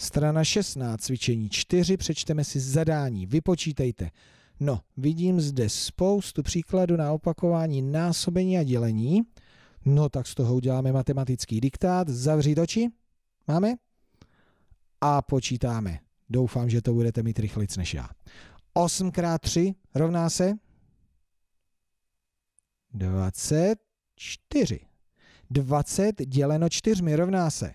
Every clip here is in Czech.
Strana 16, cvičení 4, přečteme si zadání, vypočítejte. No, vidím zde spoustu příkladů na opakování násobení a dělení. No tak z toho uděláme matematický diktát, zavřít oči, máme? A počítáme. Doufám, že to budete mít rychlic než já. 8 x 3 rovná se 24. 20 děleno 4 rovná se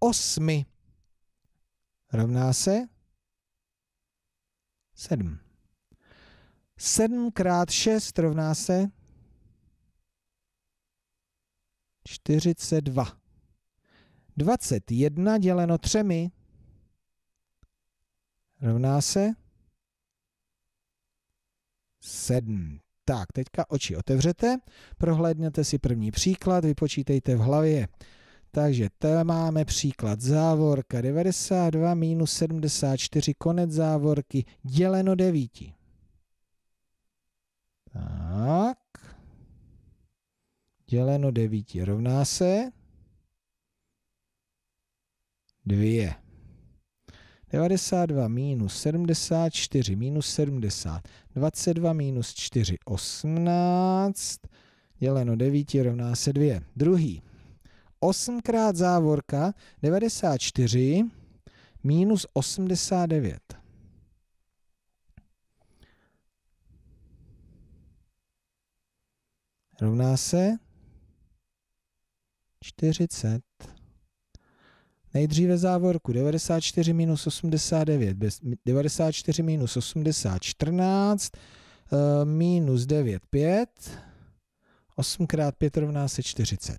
8 rovná se sedm. Sedm krát šest rovná se 42. 21 děleno třemi rovná se 7. Tak, teďka oči otevřete, prohlédněte si první příklad, vypočítejte v hlavě. Takže tady máme příklad závorka 92 minus 74 konec závorky děleno 9. Tak. Děleno 9 rovná se 2. 92 minus 74 minus 70, 22 minus 4, 18, děleno 9 rovná se 2. Druhý. 8krát závorka 94 minus 89. Rovná se 40. Nejdříve závorku 94 minus 89, 94 minus 80, 14, eh, minus 9, 5, 8 krát 5 rovná se 40.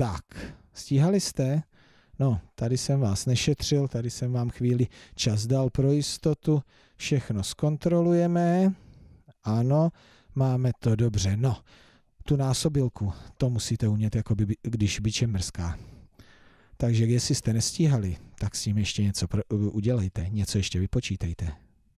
Tak, stíhali jste? No, tady jsem vás nešetřil, tady jsem vám chvíli čas dal pro jistotu. Všechno zkontrolujeme. Ano, máme to dobře. No, tu násobilku, to musíte umět, jako by, když byče mrzká. Takže jestli jste nestíhali, tak s tím ještě něco udělejte, něco ještě vypočítejte.